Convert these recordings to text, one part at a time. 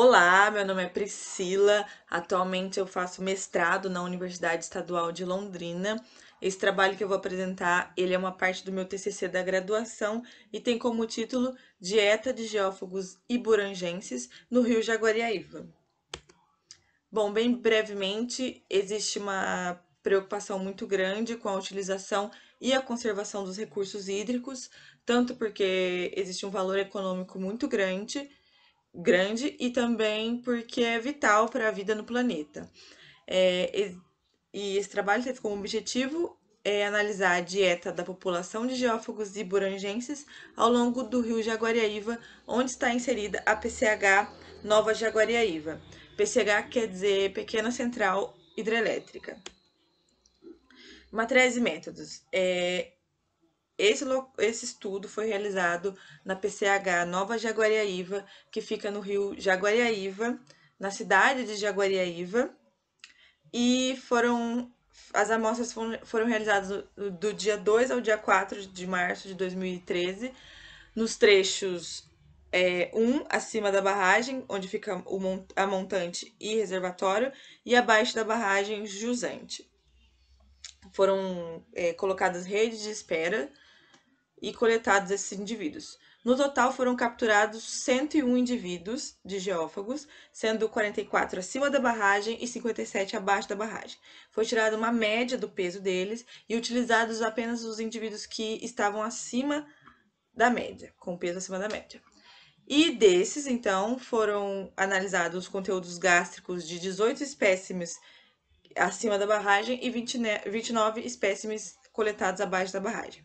Olá, meu nome é Priscila. Atualmente eu faço mestrado na Universidade Estadual de Londrina. Esse trabalho que eu vou apresentar, ele é uma parte do meu TCC da graduação e tem como título Dieta de Geófagos Iburangenses no Rio Jaguariaíva. Bom, bem brevemente, existe uma preocupação muito grande com a utilização e a conservação dos recursos hídricos, tanto porque existe um valor econômico muito grande grande e também porque é vital para a vida no planeta. É, e esse trabalho teve como objetivo é analisar a dieta da população de geófagos e burangenses ao longo do rio Jaguariaíva, onde está inserida a PCH Nova Jaguariaíva. PCH quer dizer Pequena Central Hidrelétrica. Matérias e métodos. É, esse, esse estudo foi realizado na PCH Nova Jaguariaíva, que fica no rio Jaguariaíva, na cidade de Jaguariaíva, e foram as amostras foram realizadas do dia 2 ao dia 4 de março de 2013, nos trechos é, 1 acima da barragem, onde fica o, a montante e reservatório, e abaixo da barragem jusante. Foram é, colocadas redes de espera e coletados esses indivíduos. No total foram capturados 101 indivíduos de geófagos, sendo 44 acima da barragem e 57 abaixo da barragem. Foi tirada uma média do peso deles e utilizados apenas os indivíduos que estavam acima da média, com peso acima da média. E desses, então, foram analisados os conteúdos gástricos de 18 espécimes acima da barragem e 29 espécimes coletados abaixo da barragem.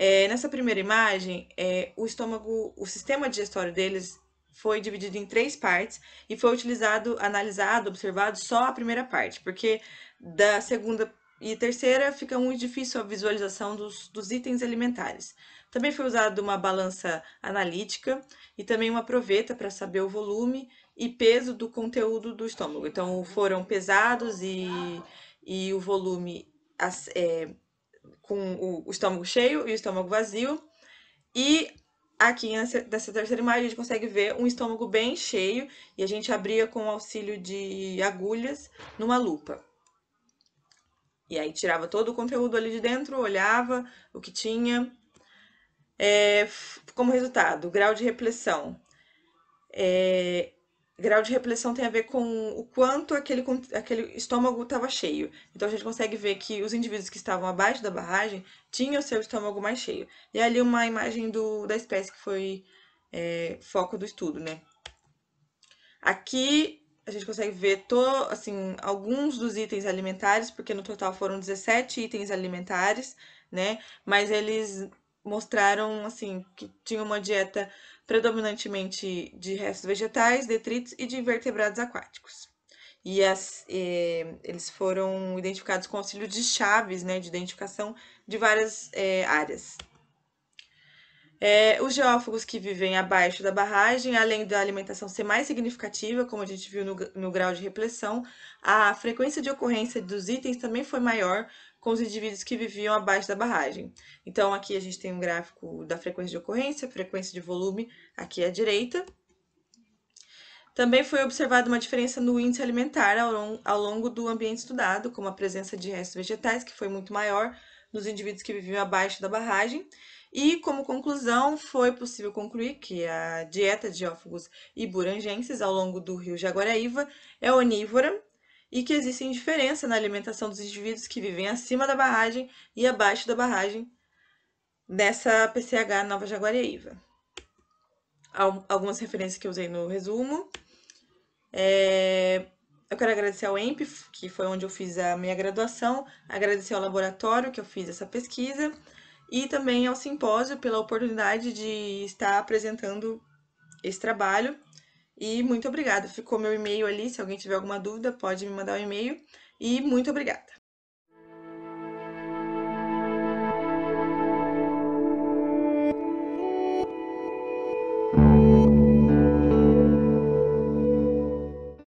É, nessa primeira imagem, é, o estômago, o sistema digestório deles foi dividido em três partes e foi utilizado, analisado, observado só a primeira parte, porque da segunda e terceira fica muito difícil a visualização dos, dos itens alimentares. Também foi usada uma balança analítica e também uma proveta para saber o volume e peso do conteúdo do estômago. Então foram pesados e, e o volume as, é, com o, estômago cheio e o estômago vazio. E aqui nessa terceira imagem a gente consegue ver um estômago bem cheio e a gente abria com o auxílio de agulhas numa lupa. E aí tirava todo o conteúdo ali de dentro, olhava o que tinha. É, como resultado, grau de repressão. É, grau de repressão tem a ver com o quanto aquele, aquele estômago estava cheio. Então a gente consegue ver que os indivíduos que estavam abaixo da barragem tinham seu estômago mais cheio. E é ali uma imagem do, da espécie que foi é, foco do estudo, né? Aqui a gente consegue ver to, assim, alguns dos itens alimentares, porque no total foram 17 itens alimentares, né? Mas eles mostraram assim que tinha uma dieta predominantemente de restos vegetais, detritos e de invertebrados aquáticos. E, as, eh, eles foram identificados com auxílio de chaves né, de identificação de várias eh, áreas. É, os geófagos que vivem abaixo da barragem, além da alimentação ser mais significativa, como a gente viu no, no grau de repressão, a frequência de ocorrência dos itens também foi maior com os indivíduos que viviam abaixo da barragem. Então, aqui a gente tem um gráfico da frequência de ocorrência, frequência de volume aqui à direita. Também foi observada uma diferença no índice alimentar ao, ao longo do ambiente estudado, como a presença de restos vegetais, que foi muito maior, nos indivíduos que viviam abaixo da barragem. E, como conclusão, foi possível concluir que a dieta de ófagos e burangenses ao longo do rio Jaguaraíva é onívora e que existem diferença na alimentação dos indivíduos que vivem acima da barragem e abaixo da barragem dessa PCH Nova Jaguaraíva. Algumas referências que eu usei no resumo. É, eu quero agradecer ao EMP, que foi onde eu fiz a minha graduação, agradecer ao laboratório que eu fiz essa pesquisa e também ao simpósio pela oportunidade de estar apresentando esse trabalho. E muito obrigada. Ficou meu e-mail ali, se alguém tiver alguma dúvida, pode me mandar o um e-mail. E muito obrigada.